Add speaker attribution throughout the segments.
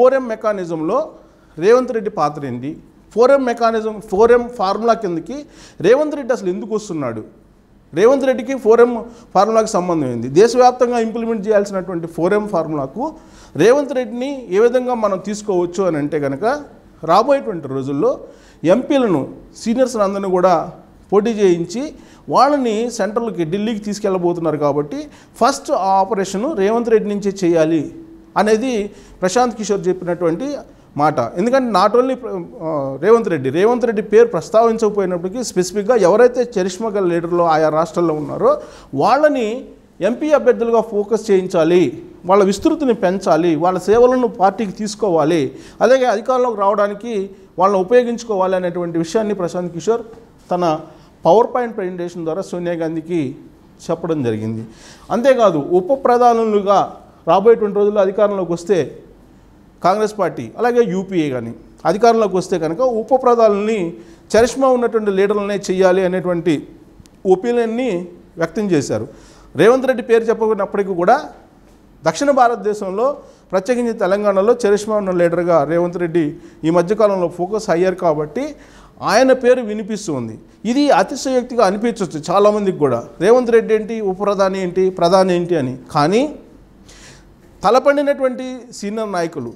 Speaker 1: ఫోరెం మెకానిజంలో రేవంత్ రెడ్డి పాత్ర ఏంది ఫోరెం mechanism ఫోరెం formula కిందకి రేవంత్ రెడ్డి అసలు ఎందుకు వస్తున్నాడు రేవంత్ రెడ్డికి ఫోరెం ఫార్ములాకి సంబంధం ఏంది దేశవ్యాప్తంగా ఇంప్లిమెంట్ చేయాల్సినటువంటి ఫోరెం ఫార్ములాకు రేవంత్ రెడ్డిని ఏ విధంగా మనం తీసుకోవచ్చు అని అంటే కనుక రాబోయేటువంటి రోజుల్లో ఎంపీలను సీనియర్స్ అందరినీ కూడా పోటీ చేయించి వాళ్ళని సెంట్రల్కి ఢిల్లీకి తీసుకెళ్ళబోతున్నారు కాబట్టి ఫస్ట్ ఆ ఆపరేషను రేవంత్ రెడ్డి నుంచే చేయాలి అనేది ప్రశాంత్ కిషోర్ చెప్పినటువంటి మాట ఎందుకంటే నాట్ ఓన్లీ రేవంత్ రెడ్డి రేవంత్ రెడ్డి పేరు ప్రస్తావించకపోయినప్పటికీ స్పెసిఫిక్గా ఎవరైతే చరిష్మా గల ఆయా రాష్ట్రాల్లో ఉన్నారో వాళ్ళని ఎంపీ అభ్యర్థులుగా ఫోకస్ చేయించాలి వాళ్ళ విస్తృతిని పెంచాలి వాళ్ళ సేవలను పార్టీకి తీసుకోవాలి అలాగే అధికారంలోకి రావడానికి వాళ్ళని ఉపయోగించుకోవాలి అనేటువంటి విషయాన్ని ప్రశాంత్ కిషోర్ తన పవర్ పాయింట్ ప్రజెంటేషన్ ద్వారా సోనియా గాంధీకి చెప్పడం జరిగింది అంతేకాదు ఉప ప్రధానులుగా రాబోయేటువంటి రోజుల్లో అధికారంలోకి వస్తే కాంగ్రెస్ పార్టీ అలాగే యూపీఏ కానీ అధికారంలోకి వస్తే కనుక ఉపప్రదాలని చరిష్మా ఉన్నటువంటి లీడర్లనే చేయాలి అనేటువంటి ఒపీనియన్ని వ్యక్తం చేశారు రేవంత్ రెడ్డి పేరు చెప్పకున్నప్పటికీ కూడా దక్షిణ భారతదేశంలో ప్రత్యేకించి తెలంగాణలో చరిష్మా ఉన్న లీడర్గా రేవంత్ రెడ్డి ఈ మధ్యకాలంలో ఫోకస్ అయ్యారు కాబట్టి ఆయన పేరు వినిపిస్తుంది ఇది అతిశయోక్తిగా అనిపించవచ్చు చాలామందికి కూడా రేవంత్ రెడ్డి ఏంటి ఉప ప్రధాని ఏంటి ప్రధాని ఏంటి అని కానీ తలపండినటువంటి సీనియర్ నాయకులు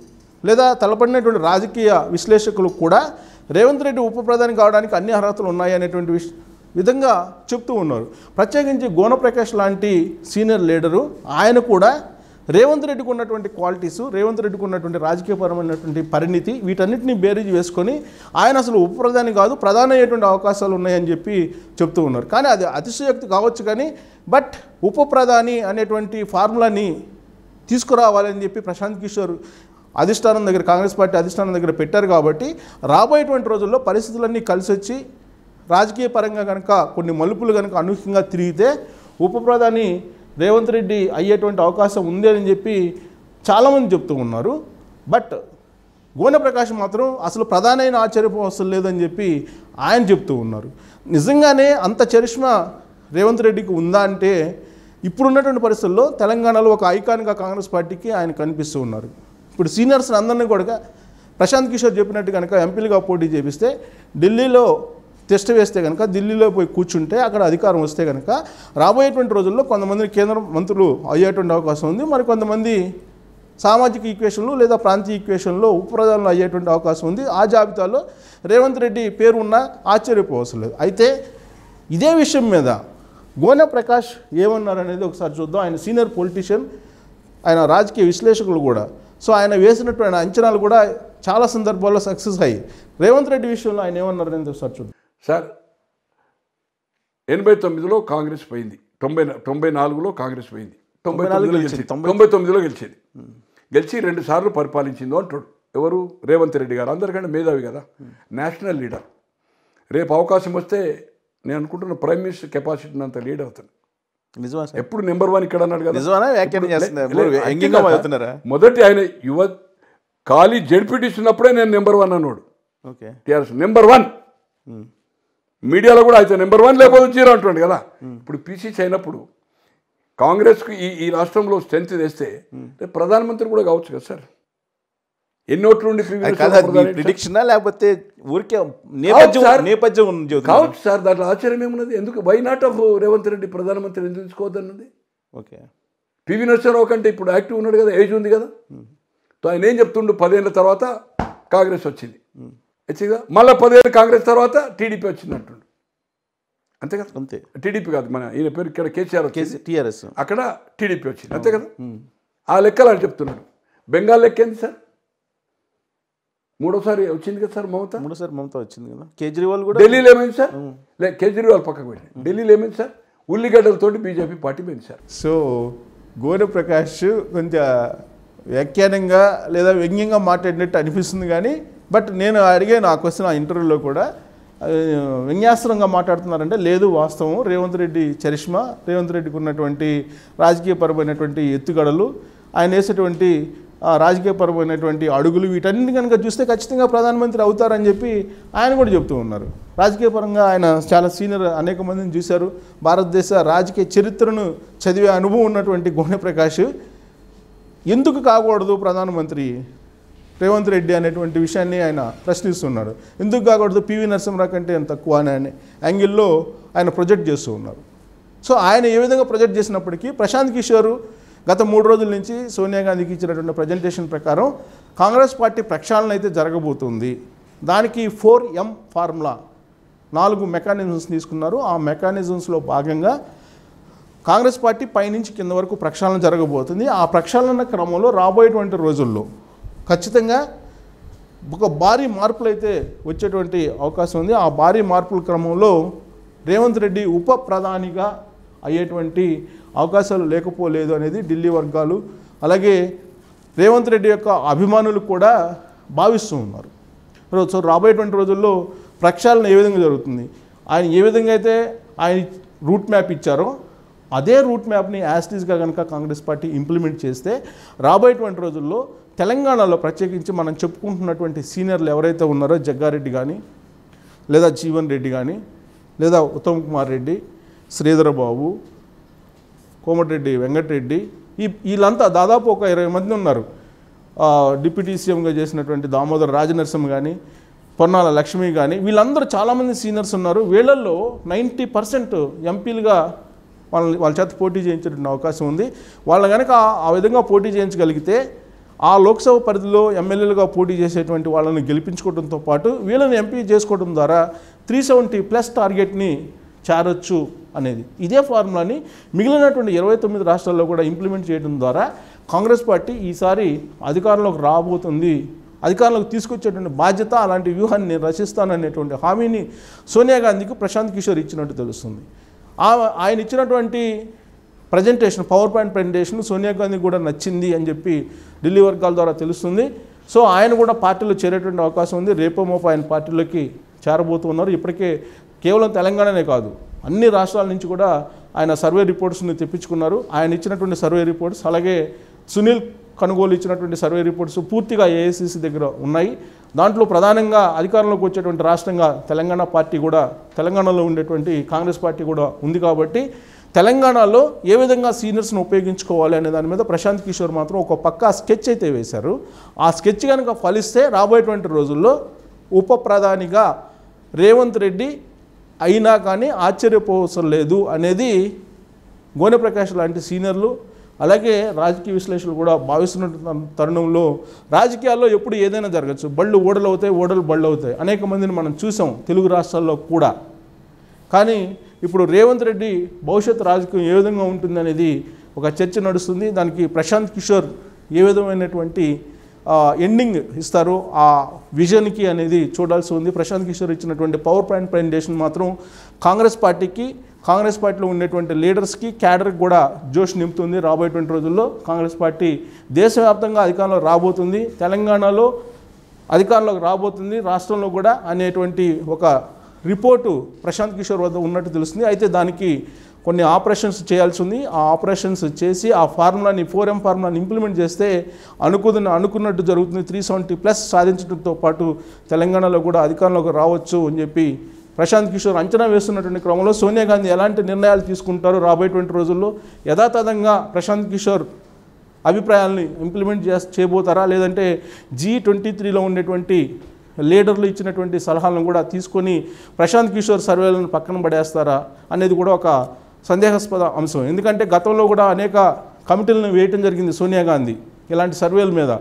Speaker 1: లేదా తలపడినటువంటి రాజకీయ విశ్లేషకులు కూడా రేవంత్ రెడ్డి ఉప ప్రధాని కావడానికి అన్ని అర్హతలు ఉన్నాయి అనేటువంటి విష విధంగా చెప్తూ ఉన్నారు ప్రత్యేకించి గోనప్రకాష్ లాంటి సీనియర్ లీడరు ఆయన కూడా రేవంత్ రెడ్డికి ఉన్నటువంటి క్వాలిటీస్ రేవంత్ రెడ్డికి ఉన్నటువంటి రాజకీయపరమైనటువంటి పరిణితి వీటన్నిటిని బేరీజ్ వేసుకొని ఆయన అసలు ఉప ప్రధాని కాదు అయ్యేటువంటి అవకాశాలు ఉన్నాయని చెప్పి చెప్తూ ఉన్నారు కానీ అది అతిశయోక్తి కావచ్చు కానీ బట్ ఉప ప్రధాని అనేటువంటి ఫార్ములాని తీసుకురావాలని చెప్పి ప్రశాంత్ కిషోర్ అధిష్టానం దగ్గర కాంగ్రెస్ పార్టీ అధిష్టానం దగ్గర పెట్టారు కాబట్టి రాబోయేటువంటి రోజుల్లో పరిస్థితులన్నీ కలిసి వచ్చి రాజకీయ పరంగా కనుక కొన్ని మలుపులు కనుక అనూహ్యంగా తిరిగితే ఉప ప్రధాని రేవంత్ రెడ్డి అయ్యేటువంటి అవకాశం ఉంది అని చెప్పి చాలామంది చెప్తూ ఉన్నారు బట్ గోనె ప్రకాష్ మాత్రం అసలు ప్రధానమైన ఆశ్చర్యం అవసరం లేదని చెప్పి ఆయన చెప్తూ ఉన్నారు నిజంగానే అంత చరిష్మా రేవంత్ రెడ్డికి ఉందా అంటే ఇప్పుడున్నటువంటి పరిస్థితుల్లో తెలంగాణలో ఒక ఐకాన్గా కాంగ్రెస్ పార్టీకి ఆయన కనిపిస్తూ ఉన్నారు ఇప్పుడు సీనియర్స్ అందరినీ కూడా ప్రశాంత్ కిషోర్ చెప్పినట్టు కనుక ఎంపీలుగా పోటీ చేపిస్తే ఢిల్లీలో టెస్ట్ వేస్తే కనుక ఢిల్లీలో పోయి కూర్చుంటే అక్కడ అధికారం వస్తే కనుక రాబోయేటువంటి రోజుల్లో కొంతమంది కేంద్ర మంత్రులు అయ్యేటువంటి అవకాశం ఉంది మరి కొంతమంది సామాజిక ఈక్వేషన్లు లేదా ప్రాంతీయ ఈక్వేషన్లో ఉపప్రధానులు అయ్యేటువంటి అవకాశం ఉంది ఆ జాబితాలో రేవంత్ రెడ్డి పేరు ఉన్నా ఆశ్చర్యపోవసం లేదు అయితే ఇదే విషయం మీద గోన ప్రకాష్ ఏమన్నారనేది ఒకసారి చూద్దాం ఆయన సీనియర్ పొలిటీషియన్ ఆయన రాజకీయ విశ్లేషకులు కూడా సో ఆయన వేసినటువంటి అంచనాలు కూడా చాలా సందర్భాల్లో సక్సెస్ అయ్యాయి రేవంత్ రెడ్డి విషయంలో ఆయన ఏమన్నారు నేను తెలుసు సార్
Speaker 2: ఎనభై తొమ్మిదిలో కాంగ్రెస్ పోయింది తొంభై తొంభై నాలుగులో కాంగ్రెస్ పోయింది
Speaker 1: తొంభై నాలుగు గెలిచింది
Speaker 2: తొంభై తొమ్మిదిలో గెలిచింది గెలిచి రెండు సార్లు పరిపాలించిందో అంటాడు ఎవరు రేవంత్ రెడ్డి గారు అందరికంటే మేధావి కదా నేషనల్ లీడర్ రేపు అవకాశం వస్తే నేను అనుకుంటున్న ప్రైమ్ మినిస్టర్ కెపాసిటీ అంత లీడ్ అవుతాను ఎప్పుడు నెంబర్ వన్ ఇక్కడ అన్నాడు కదా మొదటి ఆయన యువ ఖాళీ జడ్పీటీసీ ఉన్నప్పుడే నేను నెంబర్ వన్ అన్నాడు ఓకే నెంబర్ వన్ మీడియాలో కూడా అయితే నెంబర్ వన్ లేకపోతే జీరో అంటుండ కదా ఇప్పుడు పీసీసీ అయినప్పుడు కాంగ్రెస్కి ఈ ఈ రాష్ట్రంలో స్ట్రెంత్ తెస్తే ప్రధానమంత్రి కూడా కావచ్చు కదా సార్ ఎన్ని ఓట్లు ఉండి లేకపోతే ఊరికే
Speaker 1: నేపథ్యం నేపథ్యం కావచ్చు
Speaker 2: సార్ దాంట్లో ఆశ్చర్యం ఏమున్నది ఎందుకు why not of Revanth Reddy ప్రధానమంత్రి ఎందుకు తీసుకోవద్దన్నది ఓకే పివి నరసింహరావు కంటే ఇప్పుడు యాక్టివ్ ఉన్నాడు కదా ఏజ్ ఉంది కదా ఆయన ఏం చెప్తుండు పదేళ్ళ తర్వాత కాంగ్రెస్ వచ్చింది వచ్చిందా మళ్ళీ పదేళ్ళు కాంగ్రెస్ తర్వాత టీడీపీ వచ్చిందంటుండు అంతే కదా అంతే టీడీపీ కాదు మన ఈయన పేరు ఇక్కడ కేసీఆర్ టీఆర్ఎస్ అక్కడ టీడీపీ వచ్చింది అంతే కదా ఆ లెక్కలు అని చెప్తున్నాడు బెంగాల్ లెక్క లెక్కేంది సార్ మూడోసారి వచ్చింది కదా సార్ మమత మూడోసారి మమత వచ్చింది
Speaker 1: కదా కేజ్రీవాల్ కూడా ఢిల్లీలో
Speaker 2: ఏమైంది సార్ లే కేజ్రీవాల్ పక్కకు వెళ్ళి ఢిల్లీలో ఏమైంది సార్ ఉల్లిగడ్డలతోటి
Speaker 1: బీజేపీ పార్టీ పోయింది సార్ సో గోరు ప్రకాష్ కొంచెం వ్యాఖ్యానంగా లేదా వ్యంగ్యంగా మాట్లాడినట్టు అనిపిస్తుంది కానీ బట్ నేను అడిగాను ఆ క్వశ్చన్ ఆ ఇంటర్వ్యూలో కూడా విన్యాసరంగా మాట్లాడుతున్నారంటే లేదు వాస్తవం రేవంత్ రెడ్డి చరిష్మా రేవంత్ రెడ్డికి ఉన్నటువంటి రాజకీయపరమైనటువంటి ఎత్తుగడలు ఆయన వేసేటువంటి రాజకీయపరమైనటువంటి అడుగులు వీటన్ని కనుక చూస్తే ఖచ్చితంగా ప్రధానమంత్రి అవుతారని చెప్పి ఆయన కూడా చెప్తూ ఉన్నారు రాజకీయపరంగా ఆయన చాలా సీనియర్ అనేక మందిని చూశారు భారతదేశ రాజకీయ చరిత్రను చదివే అనుభవం ఉన్నటువంటి గోణప్రకాష్ ఎందుకు కాకూడదు ప్రధానమంత్రి రేవంత్ రెడ్డి అనేటువంటి విషయాన్ని ఆయన ప్రశ్నిస్తున్నాడు ఎందుకు కాకూడదు పివి నరసింహరావు కంటే ఎంత తక్కువ అనే యాంగిల్లో ఆయన ప్రొజెక్ట్ చేస్తూ ఉన్నారు సో ఆయన ఏ విధంగా ప్రొజెక్ట్ చేసినప్పటికీ ప్రశాంత్ కిషోర్ గత మూడు రోజుల నుంచి సోనియా గాంధీకి ఇచ్చినటువంటి ప్రజెంటేషన్ ప్రకారం కాంగ్రెస్ పార్టీ ప్రక్షాళన అయితే జరగబోతుంది దానికి ఫోర్ ఎం ఫార్ములా నాలుగు మెకానిజమ్స్ తీసుకున్నారు ఆ మెకానిజమ్స్లో భాగంగా కాంగ్రెస్ పార్టీ పైనుంచి కింద వరకు ప్రక్షాళన జరగబోతుంది ఆ ప్రక్షాళన క్రమంలో రాబోయేటువంటి రోజుల్లో ఖచ్చితంగా ఒక భారీ మార్పులు అయితే వచ్చేటువంటి అవకాశం ఉంది ఆ భారీ మార్పుల క్రమంలో రేవంత్ రెడ్డి ఉప ప్రధానిగా అయ్యేటువంటి అవకాశాలు లేకపోలేదు అనేది ఢిల్లీ వర్గాలు అలాగే రేవంత్ రెడ్డి యొక్క అభిమానులు కూడా భావిస్తూ ఉన్నారు సో రాబోయేటువంటి రోజుల్లో ప్రక్షాళన ఏ విధంగా జరుగుతుంది ఆయన ఏ విధంగా అయితే ఆయన రూట్ మ్యాప్ ఇచ్చారో అదే రూట్ మ్యాప్ని యాస్టీస్గా కనుక కాంగ్రెస్ పార్టీ ఇంప్లిమెంట్ చేస్తే రాబోయేటువంటి రోజుల్లో తెలంగాణలో ప్రత్యేకించి మనం చెప్పుకుంటున్నటువంటి సీనియర్లు ఎవరైతే ఉన్నారో జగ్గారెడ్డి కానీ లేదా జీవన్ రెడ్డి కానీ లేదా ఉత్తమ్ కుమార్ రెడ్డి శ్రీధరబాబు కోమటిరెడ్డి వెంకటరెడ్డి ఈ వీళ్ళంతా దాదాపు ఒక ఇరవై మంది ఉన్నారు డిప్యూటీ సీఎంగా చేసినటువంటి దామోదర్ రాజనరసింహ కానీ పొన్నాల లక్ష్మి కానీ వీళ్ళందరూ చాలామంది సీనియర్స్ ఉన్నారు వీళ్ళల్లో నైంటీ పర్సెంట్ ఎంపీలుగా వాళ్ళని వాళ్ళ చేత పోటీ చేయించేటువంటి అవకాశం ఉంది వాళ్ళని కనుక ఆ విధంగా పోటీ చేయించగలిగితే ఆ లోక్సభ పరిధిలో ఎమ్మెల్యేలుగా పోటీ చేసేటువంటి వాళ్ళని గెలిపించుకోవడంతో పాటు వీళ్ళని ఎంపీ చేసుకోవడం ద్వారా త్రీ సెవెంటీ ప్లస్ టార్గెట్ని చేరొచ్చు అనేది ఇదే ఫార్ములాని మిగిలినటువంటి ఇరవై తొమ్మిది రాష్ట్రాల్లో కూడా ఇంప్లిమెంట్ చేయడం ద్వారా కాంగ్రెస్ పార్టీ ఈసారి అధికారంలోకి రాబోతుంది అధికారంలోకి తీసుకొచ్చేటువంటి బాధ్యత అలాంటి వ్యూహాన్ని నేను రచిస్తాననేటువంటి హామీని సోనియా గాంధీకి ప్రశాంత్ కిషోర్ ఇచ్చినట్టు తెలుస్తుంది ఆయన ఇచ్చినటువంటి presentation power point presentation Sonia Gandhi కూడా నచ్చింది అని చెప్పి ఢిల్లీ వర్గాల ద్వారా తెలుస్తుంది సో ఆయన కూడా పార్టీలో చేరేటువంటి అవకాశం ఉంది రేపో మోపో ఆయన పార్టీలోకి చేరబోతున్నారు ఇప్పటికే కేవలం తెలంగాణనే కాదు అన్ని రాష్ట్రాల నుంచి కూడా ఆయన సర్వే రిపోర్ట్స్ని తెప్పించుకున్నారు ఆయన ఇచ్చినటువంటి సర్వే రిపోర్ట్స్ అలాగే సునీల్ కనుగోలు ఇచ్చినటువంటి సర్వే రిపోర్ట్స్ పూర్తిగా ఏఐసిసి దగ్గర ఉన్నాయి దాంట్లో ప్రధానంగా అధికారంలోకి వచ్చేటువంటి రాష్ట్రంగా తెలంగాణ పార్టీ కూడా తెలంగాణలో ఉండేటువంటి కాంగ్రెస్ పార్టీ కూడా ఉంది కాబట్టి తెలంగాణలో ఏ విధంగా సీనియర్స్ను ఉపయోగించుకోవాలి అనే దాని మీద ప్రశాంత్ కిషోర్ మాత్రం ఒక పక్క స్కెచ్ అయితే వేశారు ఆ స్కెచ్ కనుక ఫలిస్తే రాబోయేటువంటి రోజుల్లో ఉప ప్రధానిగా రేవంత్ రెడ్డి అయినా కానీ ఆశ్చర్యపోవసం లేదు అనేది గోనె ప్రకాష్ లాంటి సీనియర్లు అలాగే రాజకీయ విశ్లేషకులు కూడా భావిస్తున్న తరుణంలో రాజకీయాల్లో ఎప్పుడు ఏదైనా జరగచ్చు బళ్ళు ఓడలు అవుతాయి ఓడలు బళ్ళు అవుతాయి అనేక మందిని మనం చూసాం తెలుగు రాష్ట్రాల్లో కూడా కానీ ఇప్పుడు రేవంత్ రెడ్డి భవిష్యత్ రాజకీయం ఏ విధంగా ఉంటుందనేది ఒక చర్చ నడుస్తుంది దానికి ప్రశాంత్ కిషోర్ ఏ విధమైనటువంటి ఎండింగ్ ఇస్తారు ఆ విజన్కి అనేది చూడాల్సి ఉంది ప్రశాంత్ కిషోర్ ఇచ్చినటువంటి పవర్ పాయింట్ ప్రజెంటేషన్ మాత్రం కాంగ్రెస్ పార్టీకి కాంగ్రెస్ పార్టీలో ఉండేటువంటి లీడర్స్కి క్యాడర్కి కూడా జోష్ నింపుతుంది రాబోయేటువంటి రోజుల్లో కాంగ్రెస్ పార్టీ దేశవ్యాప్తంగా అధికారంలో రాబోతుంది తెలంగాణలో అధికారంలోకి రాబోతుంది రాష్ట్రంలో కూడా అనేటువంటి ఒక రిపోర్టు ప్రశాంత్ కిషోర్ వద్ద ఉన్నట్టు తెలుస్తుంది అయితే దానికి కొన్ని ఆపరేషన్స్ చేయాల్సి ఉంది ఆ ఆపరేషన్స్ చేసి ఆ ఫార్ములాని ఫోర్ ఎం ఫార్ములాని ఇంప్లిమెంట్ చేస్తే అనుకున్న అనుకున్నట్టు జరుగుతుంది త్రీ సెవెంటీ ప్లస్ సాధించడంతో పాటు తెలంగాణలో కూడా అధికారంలోకి రావచ్చు అని చెప్పి ప్రశాంత్ కిషోర్ అంచనా వేస్తున్నటువంటి క్రమంలో సోనియా గాంధీ ఎలాంటి నిర్ణయాలు తీసుకుంటారో రాబోయేటువంటి రోజుల్లో యథాతథంగా ప్రశాంత్ కిషోర్ అభిప్రాయాల్ని ఇంప్లిమెంట్ చేయబోతారా లేదంటే జీ ట్వంటీ త్రీలో ఉండేటువంటి లీడర్లు ఇచ్చినటువంటి సలహాలను కూడా తీసుకొని ప్రశాంత్ కిషోర్ సర్వేలను పక్కన పడేస్తారా అనేది కూడా ఒక సందేహాస్పద అంశం ఎందుకంటే గతంలో కూడా అనేక కమిటీలను వేయటం జరిగింది సోనియా గాంధీ ఇలాంటి సర్వేల మీద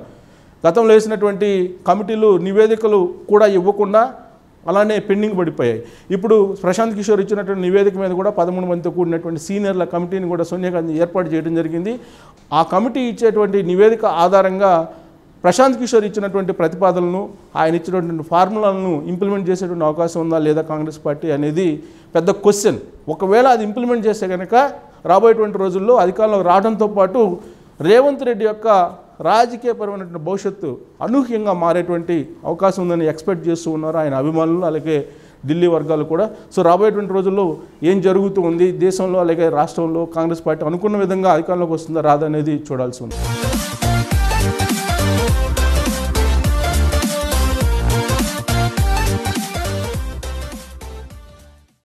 Speaker 1: గతంలో వేసినటువంటి కమిటీలు నివేదికలు కూడా ఇవ్వకుండా అలానే పెండింగ్ పడిపోయాయి ఇప్పుడు ప్రశాంత్ కిషోర్ ఇచ్చినటువంటి నివేదిక మీద కూడా పదమూడు మందితో కూడినటువంటి సీనియర్ల కమిటీని కూడా సోనియా గాంధీ ఏర్పాటు చేయడం జరిగింది ఆ కమిటీ ఇచ్చేటువంటి నివేదిక ఆధారంగా ప్రశాంత్ కిషోర్ ఇచ్చినటువంటి ప్రతిపాదనలను ఆయన ఇచ్చినటువంటి ఫార్ములాలను ఇంప్లిమెంట్ చేసేటువంటి అవకాశం ఉందా లేదా కాంగ్రెస్ పార్టీ అనేది పెద్ద క్వశ్చన్ ఒకవేళ అది ఇంప్లిమెంట్ చేస్తే కనుక రాబోయేటువంటి రోజుల్లో అధికారంలోకి రావడంతో పాటు రేవంత్ రెడ్డి యొక్క రాజకీయపరమైనటువంటి భవిష్యత్తు అనూహ్యంగా మారేటువంటి అవకాశం ఉందని ఎక్స్పెక్ట్ చేస్తూ ఉన్నారు ఆయన అభిమానులు అలాగే ఢిల్లీ వర్గాలు కూడా సో రాబోయేటువంటి రోజుల్లో ఏం జరుగుతూ ఉంది దేశంలో అలాగే రాష్ట్రంలో కాంగ్రెస్ పార్టీ అనుకున్న విధంగా అధికారంలోకి వస్తుందా రాదనేది చూడాల్సి ఉంది